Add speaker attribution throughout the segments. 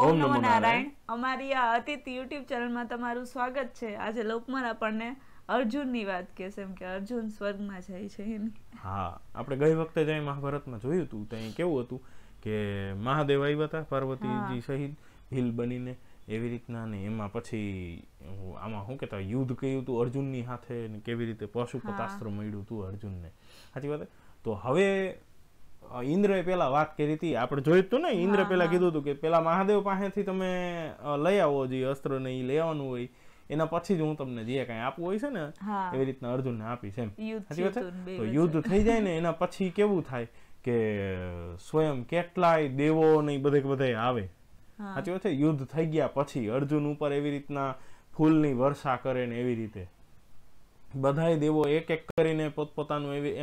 Speaker 1: ઓમ નમો નારાયણ અમારી આ અતિત યુટ્યુબ ચેનલમાં તમારું સ્વાગત છે આજે લોકમાં આપણને અર્જુનની વાત કે છે એમ કે અર્જુન સ્વર્ગમાં જાય છે એની હા આપણે ગઈ વખતે જઈ મહાભારતમાં જોયું હતું ત્યાં કેવું હતું કે મહાદેવ આવ્યા હતા પાર્વતીજી સહિત ભીલ બનીને એવી રીતના ને એમાં પછી આમાં શું કહેતા યુદ્ધ કહ્યું હતું અર્જુનની સાથે કેવી રીતે પશુપતાસ્ત્ર મળ્યું હતું અર્જુનને સાચી વાત તો હવે ઇન્દ્રએ પહેલાં વાત કરી હતી આપણે જોયું હતું ને ઇન્દ્ર પહેલાં કીધું હતું કે પહેલાં મહાદેવ પાસેથી તમે લઈ આવો જે અસ્ત્ર ને એ લેવાનું હોય એના પછી જ હું તમને જે કાંઈ આપવું હોય છે ને એવી રીતના અર્જુનને આપીશ એમ તો યુદ્ધ થઈ જાય ને એના પછી કેવું થાય કે સ્વયં કેટલાય દેવો ને બધે બધે આવે સાચી વાત છે યુદ્ધ થઈ ગયા પછી અર્જુન ઉપર એવી રીતના ફૂલની વર્ષા કરે ને એવી રીતે બધાય દેવો એક એક કરીને પોતપોતાનું એવી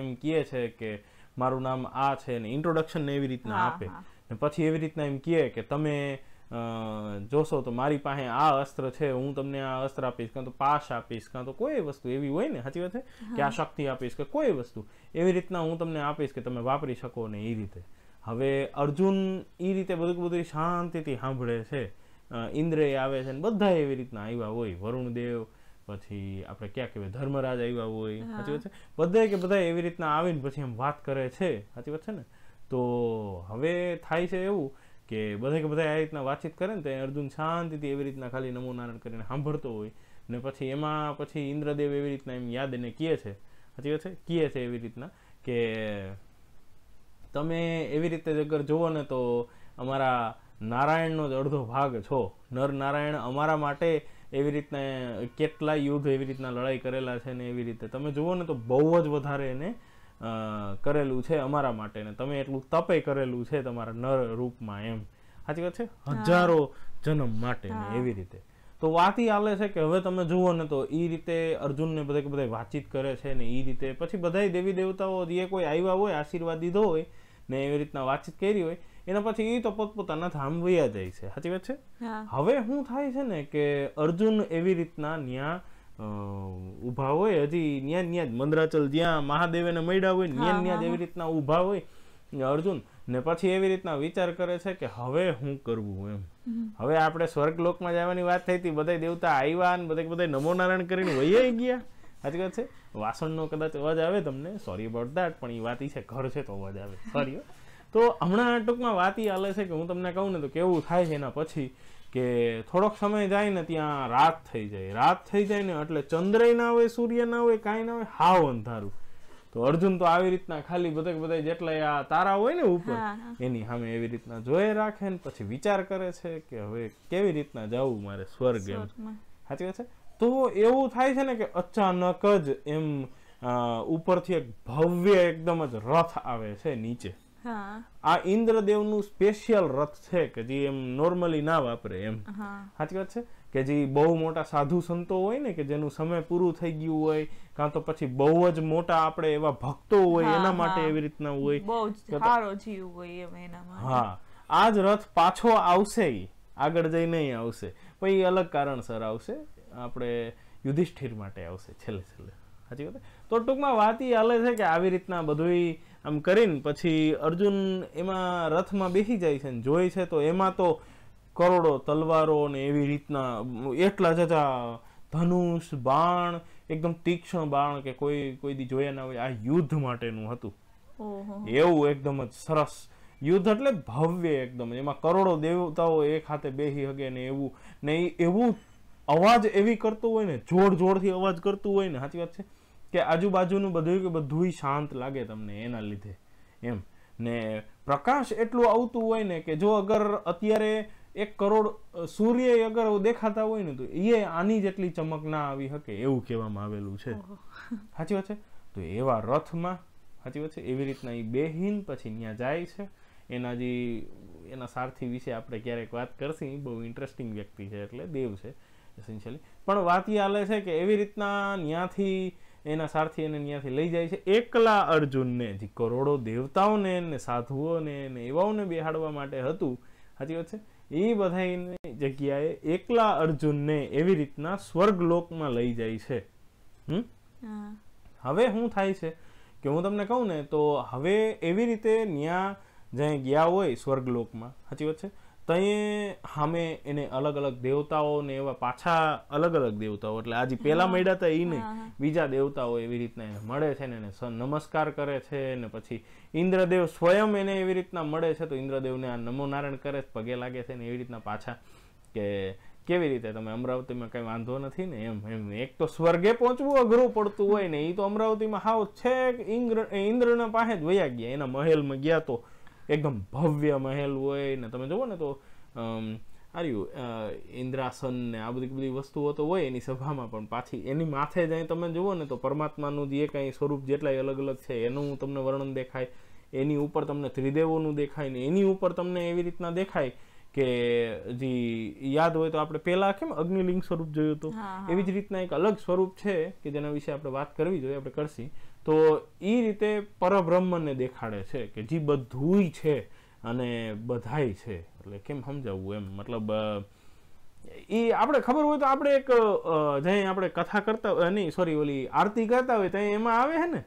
Speaker 1: એમ કહે છે કે મારું નામ આ છે ને ઇન્ટ્રોડક્શન એવી રીતના આપે ને પછી એવી રીતના એમ કહે કે તમે જોશો તો મારી પાસે આ અસ્ત્ર છે હું તમને આ અસ્ત્ર આપીશ કાં તો પાશ આપીશ કાં તો કોઈ વસ્તુ એવી હોય ને સાચી વાત કે આ શક્તિ આપીશ કે કોઈ વસ્તુ એવી રીતના હું તમને આપીશ કે તમે વાપરી શકો ને એ રીતે હવે અર્જુન એ રીતે બધું બધું શાંતિથી સાંભળે છે ઇન્દ્રએ આવે છે ને બધા એવી રીતના આવ્યા હોય વરુણ દેવ પછી આપણે ક્યાં કહેવાય ધર્મરાજ આવ્યા હોય સાચી વાત છે બધા કે બધા એવી રીતના આવીને પછી એમ વાત કરે છે સાચી વાત છે ને તો હવે થાય છે એવું કે બધા કે બધા આ રીતના વાતચીત કરે ને તો અર્જુન શાંતિથી એવી રીતના ખાલી નમો નારાયણ કરીને સાંભળતો હોય ને પછી એમાં પછી ઇન્દ્રદેવ એવી રીતના એમ યાદ એને કહે છે સાચી વાત છે કહે છે એવી રીતના કે તમે એવી રીતે અગર જુઓ ને તો અમારા નારાયણનો જ અડધો ભાગ છો નર નારાયણ અમારા માટે એવી રીતના કેટલા યુદ્ધ એવી રીતના લડાઈ કરેલા છે ને એવી રીતે તમે જુઓ ને તો બહુ જ વધારે એને કરેલું છે અમારા માટે ને તમે એટલું તપે કરેલું છે તમારા નર રૂપમાં એમ સાચી વાત છે હજારો જન્મ માટે ને એવી રીતે તો વાત એ આલે છે કે હવે તમે જુઓ ને તો એ રીતે અર્જુનને બધા બધા વાતચીત કરે છે ને એ રીતે પછી બધા દેવી દેવતાઓ જે કોઈ આવ્યા હોય આશીર્વાદ દીધો હોય ને એવી રીતના વાતચીત કરી હોય એના પછી તો પોતપોતાના ધામ વયા જાય છે સાચી વાત છે હવે શું થાય છે ને કે અર્જુન એવી રીતના ન્યા ઊભા હોય હજી ન્યા ન્યા જ મંદરાચલ જ્યાં મહાદેવને મળ્યા હોય ન્યા ન્યા એવી રીતના ઊભા હોય અર્જુન ને પછી એવી રીતના વિચાર કરે છે કે હવે હું કરવું એમ હવે આપણે સ્વર્ગલોકમાં જવાની વાત થઈ હતી બધા દેવતા આવ્યા ને બધા બધા નમો કરીને વહી ગયા સાચી વાત છે વાસણનો કદાચ અવાજ આવે તમને સોરી અબાઉટ દેટ પણ એ વાત છે ઘર છે તો અવાજ આવે સોરી તો હમણાં ટૂંકમાં વાત એ હાલે છે કે હું તમને કહું ને તો કેવું થાય છે એના પછી કે થોડોક સમય જાય ને ત્યાં રાત થઈ જાય રાત થઈ જાય ને એટલે ચંદ્રય ના હોય સૂર્ય ના હોય કાંઈ ના હોય હાવ અંધારું તો અર્જુન તો આવી રીતના ખાલી બધા બધા જેટલા આ તારા હોય ને ઉપર એની સામે એવી રીતના જોઈ રાખે ને પછી વિચાર કરે છે કે હવે કેવી રીતના જવું મારે સ્વર્ગ એમ સાચી વાત છે તો એવું થાય છે ને કે અચાનક જ એમ ઉપરથી એક ભવ્ય એકદમ જ રથ આવે છે નીચે આ ઇન્દ્રદેવનું સ્પેશિયલ રથ છે કે જે એમ નોર્મલી ના વાપરે એમ સાચી વાત છે કે જે બહુ મોટા સાધુ સંતો હોય ને કે જેનું સમય પૂરું થઈ ગયું હોય કાં તો પછી બહુ જ મોટા આપણે એવા ભક્તો હોય એના માટે એવી રીતના હોય બહુ સારો જીવ હોય એમ એના હા આ જ રથ પાછો આવશે આગળ જઈ નહીં આવશે પછી અલગ કારણસર આવશે આપણે યુધિષ્ઠિર માટે આવશે છેલ્લે છેલ્લે સાચી વાત તો ટૂંકમાં વાત એ હાલે છે કે આવી રીતના બધુંય આમ કરીને પછી અર્જુન એમાં રથમાં બેસી જાય છે ને જોઈ છે તો એમાં તો કરોડો તલવારો ને એવી રીતના એટલા જતા ધનુષ બાણ એકદમ તીક્ષ્ણ બાણ કે કોઈ કોઈ દી જોયા ના હોય આ યુદ્ધ માટેનું હતું એવું એકદમ જ સરસ યુદ્ધ એટલે ભવ્ય એકદમ એમાં કરોડો દેવતાઓ એક હાથે બેહી શકે ને એવું ને એવું અવાજ એવી કરતું હોય ને જોડ જોરથી અવાજ કરતું હોય ને સાચી વાત છે કે આજુબાજુનું બધું બધુંય શાંત લાગે તમને એના લીધે એમ ને પ્રકાશ એટલું આવતું હોય ને કે જો અગર અત્યારે એક કરોડ સૂર્ય અગર દેખાતા હોય ને તો એ આની જેટલી ચમક ના આવી શકે એવું કહેવામાં આવેલું છે સાચી વાત છે તો એવા રથમાં સાચી વાત છે એવી રીતના એ બેહીન પછી ત્યાં જાય છે એના જે એના સારથી વિશે આપણે ક્યારેક વાત કરશી બહુ ઇન્ટરેસ્ટિંગ વ્યક્તિ છે એટલે દેવ છે પણ વાત એ હાલે છે કે એવી રીતના ત્યાંથી એના સારથી એને ત્યાંથી લઈ જાય છે એકલા અર્જુનને જે કરોડો દેવતાઓને ને સાધુઓને ને એવાઓને બેહાડવા માટે હતું સાચી વાત છે એ બધાની જગ્યાએ એકલા અર્જુનને એવી રીતના સ્વર્ગ સ્વર્ગલોકમાં લઈ જાય છે હવે શું થાય છે કે હું તમને કહું ને તો હવે એવી રીતે ત્યાં જ્યાં ગયા હોય સ્વર્ગલોકમાં સાચી વાત છે તઈએ સામે એને અલગ અલગ દેવતાઓ ને એવા પાછા અલગ અલગ દેવતાઓ એટલે આજે પહેલા મળ્યા હતા એ નહીં બીજા દેવતાઓ એવી રીતના એને મળે છે ને એને નમસ્કાર કરે છે ને પછી ઇન્દ્રદેવ સ્વયં એને એવી રીતના મળે છે તો ઇન્દ્રદેવને આ નમો નારાયણ કરે પગે લાગે છે ને એવી રીતના પાછા કે કેવી રીતે તમે અમરાવતીમાં કંઈ વાંધો નથી ને એમ એમ એક તો સ્વર્ગે પહોંચવું અઘરું પડતું હોય ને એ તો અમરાવતીમાં હાવ છેક ઇન્દ્ર ઇન્દ્રના પાસે જ વયા ગયા એના મહેલમાં ગયા તો એકદમ ભવ્ય મહેલ હોય ને તમે જુઓ ને તો આર્યું ઇન્દ્રાસન ને આ બધી બધી વસ્તુઓ તો હોય એની સભામાં પણ પાછી એની માથે જ તમે જુઓ ને તો પરમાત્માનું જે કંઈ સ્વરૂપ જેટલાય અલગ અલગ છે એનું તમને વર્ણન દેખાય એની ઉપર તમને ત્રિદેવોનું દેખાય ને એની ઉપર તમને એવી રીતના દેખાય કે જે યાદ હોય તો આપણે પહેલાં કેમ અગ્નિલિંગ સ્વરૂપ જોયું હતું એવી જ રીતના એક અલગ સ્વરૂપ છે કે જેના વિશે આપણે વાત કરવી જોઈએ આપણે કરશી તો એ રીતે પરબ્રહ્મને દેખાડે છે કે જે બધુંય છે અને બધાય છે એટલે કેમ સમજાવવું એમ મતલબ એ આપણે ખબર હોય તો આપણે એક જ્યાં આપણે કથા કરતા હોય નહીં સોરી ઓલી આરતી કરતા હોય ત્યાં એમાં આવે છે ને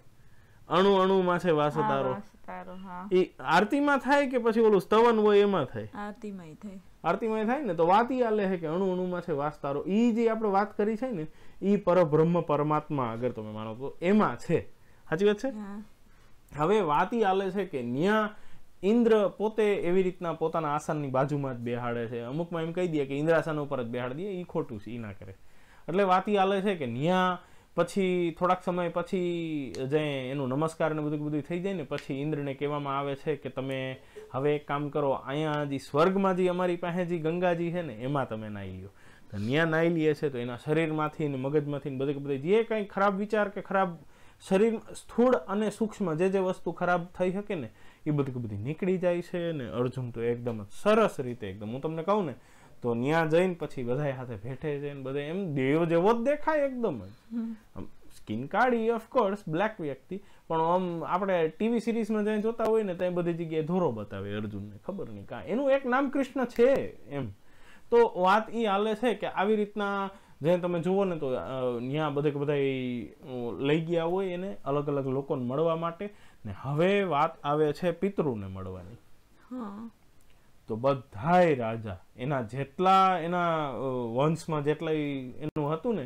Speaker 1: અણુ અણુમાં છે વાસતારો એ આરતીમાં થાય કે પછી ઓલું સ્તવન હોય એમાં થાય આરતી માં થાય ને તો વાત એ આલે છે કે અણુ અણુ અણુમાં છે વાસતારો એ જે આપણે વાત કરી છે ને એ પરબ્રહ્મ પરમાત્મા અગર તમે માનો તો એમાં છે સાચી વાત છે હવે વાત એ આલે છે કે ન્યા ઇન્દ્ર પોતે એવી રીતના પોતાના આસનની બાજુમાં જ બેહાડે છે અમુકમાં એમ કહી દે કે ઇન્દ્રાસન ઉપર જ બેહાડી દે એ ખોટું છે એ ના કરે એટલે વાત એ આલે છે કે ન્યા પછી થોડાક સમય પછી જે એનું નમસ્કાર ને બધું બધું થઈ જાય ને પછી ઇન્દ્રને કહેવામાં આવે છે કે તમે હવે એક કામ કરો અહીંયા જે સ્વર્ગમાં જે અમારી પાસે જે ગંગાજી છે ને એમાં તમે નાહી લો તો ત્યાં નાહી લઈએ છે તો એના શરીરમાંથી ને મગજમાંથી ને બધે બધે જે કંઈ ખરાબ વિચાર કે ખરાબ શરીર સ્થૂળ અને સૂક્ષ્મ જે જે વસ્તુ ખરાબ થઈ શકે ને એ બધી બધી નીકળી જાય છે અને અર્જુન તો એકદમ સરસ રીતે એકદમ હું તમને કહું ને તો ત્યાં જઈને પછી બધા સાથે ભેટે છે ને બધા એમ દેવ જેવો જ દેખાય એકદમ જ સ્કિન કાઢી ઓફકોર્સ બ્લેક વ્યક્તિ પણ આમ આપણે ટીવી સિરીઝમાં જ્યાં જોતા હોય ને ત્યાં બધી જગ્યાએ ધોરો બતાવે અર્જુનને ખબર નહીં કાં એનું એક નામ કૃષ્ણ છે એમ તો વાત એ હાલે છે કે આવી રીતના જે તમે જુઓ ને તો ત્યાં બધે બધા લઈ ગયા હોય એને અલગ અલગ લોકોને મળવા માટે ને હવે વાત આવે છે પિતૃને મળવાની તો બધાય રાજા એના જેટલા એના વંશમાં જેટલા એનું હતું ને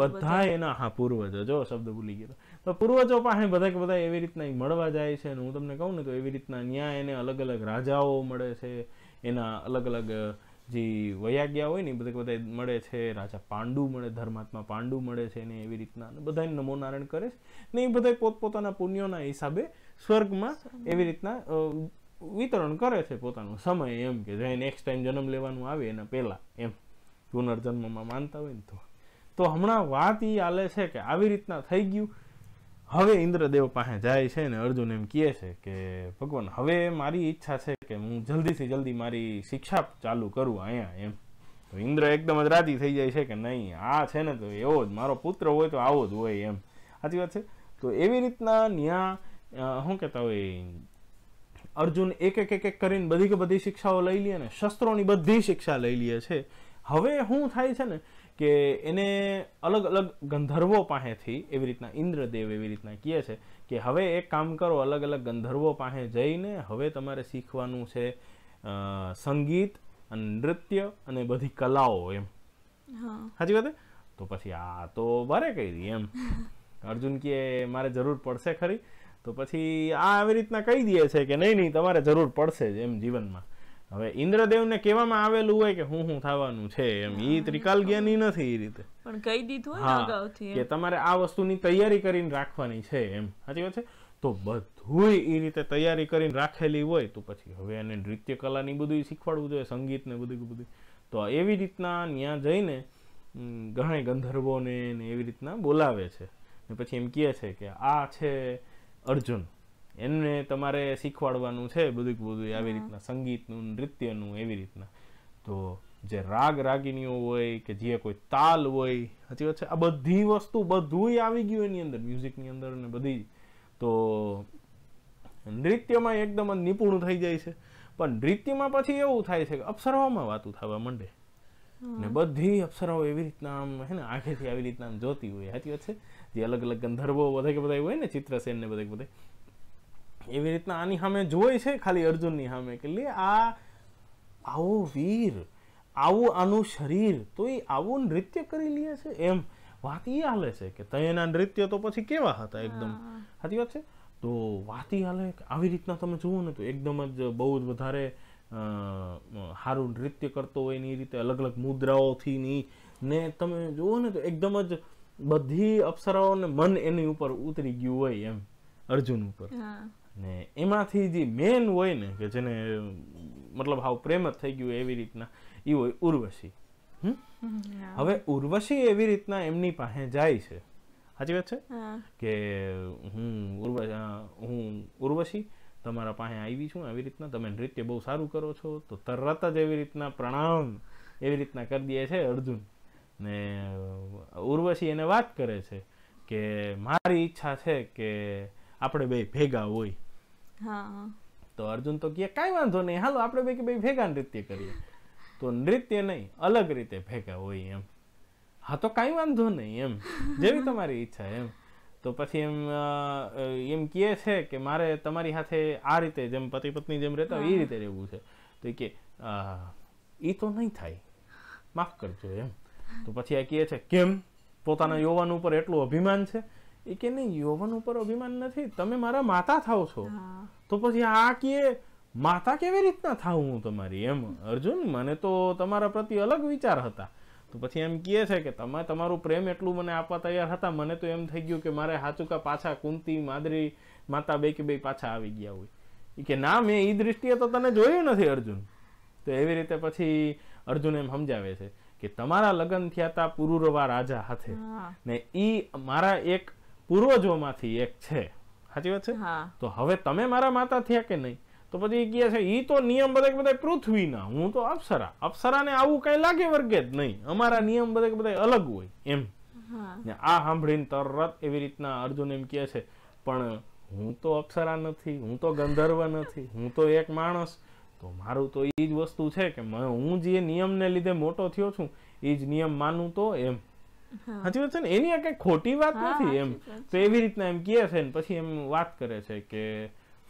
Speaker 1: બધા એના હા પૂર્વજો જો શબ્દ ભૂલી ગયો તો પૂર્વજો પાસે બધા કે બધા એવી રીતના મળવા જાય છે હું તમને કહું ને તો એવી રીતના ન્યાય એને અલગ અલગ રાજાઓ મળે છે એના અલગ અલગ જે વયા ગયા હોય ને એ બધા બધા મળે છે રાજા પાંડુ મળે ધર્માત્મા પાંડુ મળે છે ને એવી રીતના બધાને નમોનારાયણ કરે છે ને એ બધા પોતપોતાના પુણ્યોના હિસાબે સ્વર્ગમાં એવી રીતના વિતરણ કરે છે પોતાનો સમય એમ કે જે નેક્સ્ટ ટાઈમ જન્મ લેવાનું આવે એના પહેલાં એમ પુનર્જન્મમાં માનતા હોય ને તો તો હમણાં વાત એ આલે છે કે આવી રીતના થઈ ગયું હવે ઇન્દ્રદેવ પાસે જાય છે ને અર્જુન એમ કહે છે કે ભગવાન હવે મારી ઈચ્છા છે કે હું જલ્દીથી જલ્દી મારી શિક્ષા ચાલુ કરું અહીંયા એમ તો ઇન્દ્ર એકદમ જ રાજી થઈ જાય છે કે નહીં આ છે ને તો એવો જ મારો પુત્ર હોય તો આવો જ હોય એમ સાચી વાત છે તો એવી રીતના ન્યા શું કહેતા હોય અર્જુન એક એક એક એક કરીને બધી કે બધી શિક્ષાઓ લઈ લે અને શસ્ત્રોની બધી શિક્ષા લઈ લે છે હવે શું થાય છે ને કે એને અલગ અલગ ગંધર્વો પાસેથી એવી રીતના ઇન્દ્રદેવ એવી રીતના કહે છે કે હવે એક કામ કરો અલગ અલગ ગંધર્વો પાસે જઈને હવે તમારે શીખવાનું છે સંગીત અને નૃત્ય અને બધી કલાઓ એમ સાચી વાત તો પછી આ તો ભારે કહી એમ અર્જુન કે મારે જરૂર પડશે ખરી તો પછી આ આવી રીતના કહી દે છે કે નહીં નહીં તમારે જરૂર પડશે જ એમ જીવનમાં હવે ઇન્દ્રદેવને કહેવામાં આવેલું હોય કે હું હું થવાનું છે એમ ઈ ત્રિકાલ જ્ઞાની નથી એ રીતે પણ કહી દીધું હોય કે તમારે આ વસ્તુની તૈયારી કરીને રાખવાની છે એમ સાચી વાત છે તો બધું એ રીતે તૈયારી કરીને રાખેલી હોય તો પછી હવે એને નૃત્ય કલાની બધું શીખવાડવું જોઈએ સંગીત ને બધું બધું તો એવી રીતના ત્યાં જઈને ઘણા ગંધર્વોને એવી રીતના બોલાવે છે ને પછી એમ કહે છે કે આ છે અર્જુન એમને તમારે શીખવાડવાનું છે બધું બધું આવી રીતના સંગીતનું નૃત્યનું એવી રીતના તો જે રાગ રાગીનીઓ હોય કે જે કોઈ તાલ હોય સાચી વાત છે આ બધી વસ્તુ બધું આવી ગયું એની અંદર મ્યુઝિકની અંદર ને બધી તો નૃત્યમાં એકદમ નિપુણ થઈ જાય છે પણ નૃત્યમાં પછી એવું થાય છે કે અપ્સરાઓમાં વાતું થવા માંડે ને બધી અપ્સરાઓ એવી રીતના આમ હે ને આંખેથી આવી રીતના આમ જોતી હોય સાચી વાત છે જે અલગ અલગ ગંધર્વો બધે કે બધા હોય ને ચિત્રસેન ને બધા બધા એવી રીતના આની સામે જોઈ છે ખાલી અર્જુનની સામે કે લે આ આવો વીર આવું આનું શરીર તો એ આવું નૃત્ય કરી લે છે એમ વાત એ હાલે છે કે તયના નૃત્ય તો પછી કેવા હતા એકદમ સાચી વાત છે તો વાત એ હાલે આવી રીતના તમે જુઓ ને તો એકદમ જ બહુ જ વધારે સારું નૃત્ય કરતો હોય ને રીતે અલગ અલગ મુદ્રાઓથી ની ને તમે જુઓ ને તો એકદમ જ બધી અપ્સરાઓને મન એની ઉપર ઉતરી ગયું હોય એમ અર્જુન ઉપર ને એમાંથી જે મેન હોય ને કે જેને મતલબ હાવ પ્રેમ જ થઈ ગયું એવી રીતના એ હોય ઉર્વશી હવે ઉર્વશી એવી રીતના એમની પાસે જાય છે સાચી વાત છે કે હું ઉર્વ હું ઉર્વશી તમારા પાસે આવી છું આવી રીતના તમે નૃત્ય બહુ સારું કરો છો તો તરત જ એવી રીતના પ્રણામ એવી રીતના કરી દે છે અર્જુન ને ઉર્વશી એને વાત કરે છે કે મારી ઈચ્છા છે કે આપણે બે ભેગા હોય હા તો અર્જુન તો કહે કાંઈ વાંધો નહીં હાલો આપણે બે કે ભાઈ ભેગા નૃત્ય કરીએ તો નૃત્ય નહીં અલગ રીતે ભેગા હોય એમ હા તો કાંઈ વાંધો નહીં એમ જેવી તમારી ઈચ્છા એમ તો પછી એમ એમ કહે છે કે મારે તમારી સાથે આ રીતે જેમ પતિ પત્ની જેમ રહેતા હોય એ રીતે રહેવું છે તો એ કે એ તો નહીં થાય માફ કરજો એમ તો પછી આ કહે છે કેમ પોતાના યુવાન ઉપર એટલું અભિમાન છે એ કે નહીં યૌવન ઉપર અભિમાન નથી તમે મારા માતા થાવ છો તો પછી આ કે માતા કેવી રીતના થાઉ હું તમારી એમ અર્જુન મને તો તમારા પ્રતિ અલગ વિચાર હતા તો પછી એમ કહે છે કે તમે તમારું પ્રેમ એટલું મને આપવા તૈયાર હતા મને તો એમ થઈ ગયું કે મારે હાચુકા પાછા કુંતી માદરી માતા બે કે બે પાછા આવી ગયા હોય કે ના મેં એ દ્રષ્ટિએ તો તને જોયું નથી અર્જુન તો એવી રીતે પછી અર્જુન એમ સમજાવે છે કે તમારા લગ્ન થયા હતા પુરુરવા રાજા હાથે ને એ મારા એક પૂર્વજોમાંથી એક છે સાચી વાત છે તો હવે તમે મારા માતા થયા કે નહીં તો પછી કહે છે એ તો નિયમ બધા બધા પૃથ્વીના હું તો અપ્સરા અપ્સરાને આવું કઈ લાગે વર્ગે જ નહીં અમારા નિયમ બધા બધા અલગ હોય એમ આ સાંભળીને તરત એવી રીતના અર્જુન એમ કહે છે પણ હું તો અપ્સરા નથી હું તો ગંધર્વ નથી હું તો એક માણસ તો મારું તો એ જ વસ્તુ છે કે હું જે નિયમને લીધે મોટો થયો છું એ જ નિયમ માનું તો એમ સાચી વાત છે ને એની આ કઈ ખોટી વાત નથી એમ તો એવી રીતના એમ કહે છે ને પછી એમ વાત કરે છે કે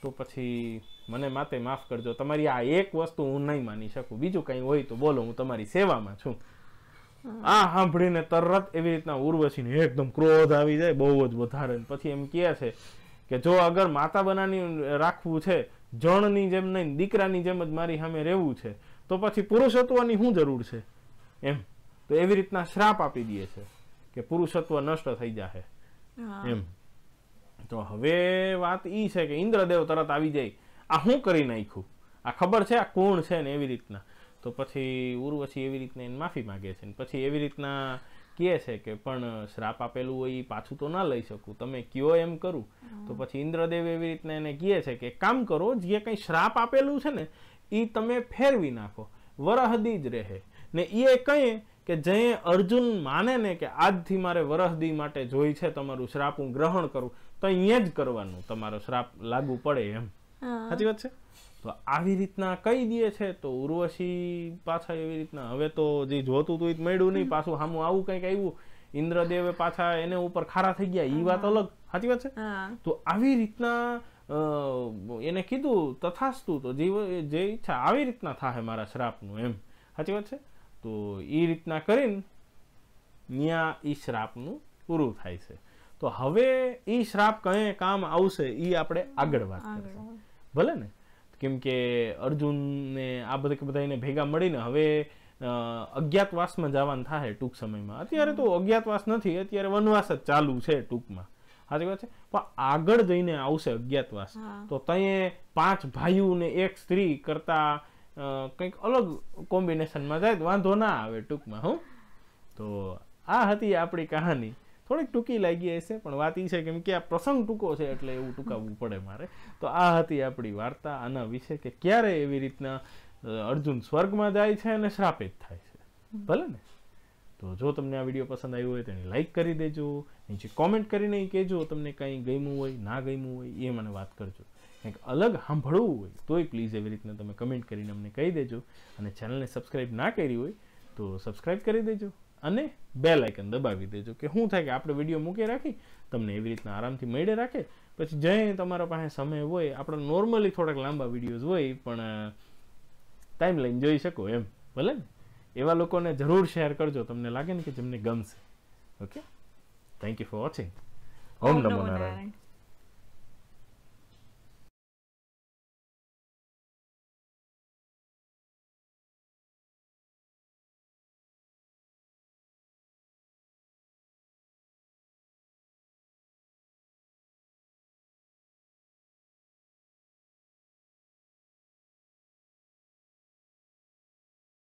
Speaker 1: તો પછી મને માતે માફ કરજો તમારી આ એક વસ્તુ હું નહીં માની શકું બીજું કઈ હોય તો બોલો હું તમારી સેવામાં છું આ સાંભળીને તરત એવી રીતના ઉર્વશી ને એકદમ ક્રોધ આવી જાય બહુ જ વધારે પછી એમ કહે છે કે જો અગર માતા બનાની રાખવું છે જણની જેમ નહીં દીકરાની જેમ જ મારી સામે રહેવું છે તો પછી પુરુષત્વની શું જરૂર છે એમ તો એવી રીતના શ્રાપ આપી દે છે કે પુરુષત્વ નષ્ટ થઈ જશે એમ તો હવે વાત ઈ છે કે ઇન્દ્રદેવ તરત આવી જાય આ હું કરી નાખ્યું આ ખબર છે આ કોણ છે ને એવી રીતના તો પછી ઉર્વશી એવી રીતના એને માફી માગે છે પછી એવી રીતના કહે છે કે પણ શ્રાપ આપેલું હોય એ પાછું તો ના લઈ શકું તમે કયો એમ કરું તો પછી ઇન્દ્રદેવ એવી રીતના એને કહે છે કે કામ કરો જે કંઈ શ્રાપ આપેલું છે ને એ તમે ફેરવી નાખો વરહદી જ રહે ને એ કંઈ કે જે અર્જુન માને ને કે આજથી મારે વરહદી માટે જોઈ છે તમારું શ્રાપ હું ગ્રહણ કરું તો અહીંયા જ કરવાનું તમારો શ્રાપ લાગુ પડે એમ સાચી વાત છે તો આવી રીતના કહી દે છે તો ઉર્વશી પાછા એવી રીતના હવે તો જે જોતું તું એ મળ્યું નહીં પાછું સામું આવું કંઈક આવ્યું ઇન્દ્રદેવે પાછા એને ઉપર ખારા થઈ ગયા એ વાત અલગ સાચી વાત છે તો આવી રીતના એને કીધું તથાસ્તુ તો જે ઈચ્છા આવી રીતના થાય મારા શ્રાપનું એમ સાચી વાત છે તો એ રીતના કરીને ત્યાં એ શ્રાપનું પૂરું થાય છે તો હવે એ શ્રાપ કયે કામ આવશે એ આપણે આગળ વાત કરીશું ભલે ને કેમ કે અર્જુનને આ બધા બધા ભેગા મળીને હવે અજ્ઞાતવાસમાં જવાનું થાય ટૂંક સમયમાં અત્યારે તો અજ્ઞાતવાસ નથી અત્યારે વનવાસ જ ચાલુ છે ટૂંકમાં સાચી વાત છે પણ આગળ જઈને આવશે અજ્ઞાતવાસ તો તયે પાંચ ભાઈઓ ને એક સ્ત્રી કરતા કંઈક અલગ કોમ્બિનેશનમાં જાય વાંધો ના આવે ટૂંકમાં હું તો આ હતી આપણી કહાની થોડીક ટૂંકી લાગી હશે પણ વાત એ છે કેમ કે આ પ્રસંગ ટૂંકો છે એટલે એવું ટૂંકાવવું પડે મારે તો આ હતી આપણી વાર્તા આના વિશે કે ક્યારે એવી રીતના અર્જુન સ્વર્ગમાં જાય છે અને શ્રાપિત થાય છે ભલે ને તો જો તમને આ વિડીયો પસંદ આવ્યો હોય તો એને લાઇક કરી દેજો નીચે કોમેન્ટ કરીને કહેજો તમને કંઈ ગમ્યું હોય ના ગમ્યું હોય એ મને વાત કરજો કંઈક અલગ સાંભળવું હોય તોય પ્લીઝ એવી રીતના તમે કમેન્ટ કરીને અમને કહી દેજો અને ચેનલને સબસ્ક્રાઈબ ના કરી હોય તો સબસ્ક્રાઈબ કરી દેજો અને બે લાઇકન દબાવી દેજો કે શું થાય કે આપણે વિડીયો મૂકી રાખી તમને એવી રીતના આરામથી મળે રાખે પછી જ્યાં તમારા પાસે સમય હોય આપણે નોર્મલી થોડાક લાંબા વિડીયોઝ હોય પણ ટાઈમ લઈને જોઈ શકો એમ ભલે ને એવા લોકોને જરૂર શેર કરજો તમને લાગે ને કે જેમને ગમશે okay thank you for watching ઓમ નમો નારાયણ